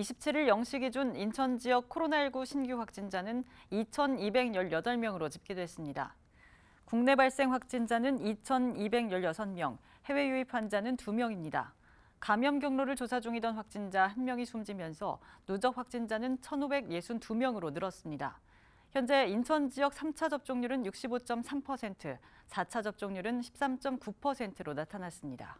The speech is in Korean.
27일 0시 기준 인천 지역 코로나19 신규 확진자는 2,218명으로 집계됐습니다. 국내 발생 확진자는 2,216명, 해외 유입 환자는 2명입니다. 감염 경로를 조사 중이던 확진자 1명이 숨지면서 누적 확진자는 1,562명으로 늘었습니다. 현재 인천 지역 3차 접종률은 65.3%, 4차 접종률은 13.9%로 나타났습니다.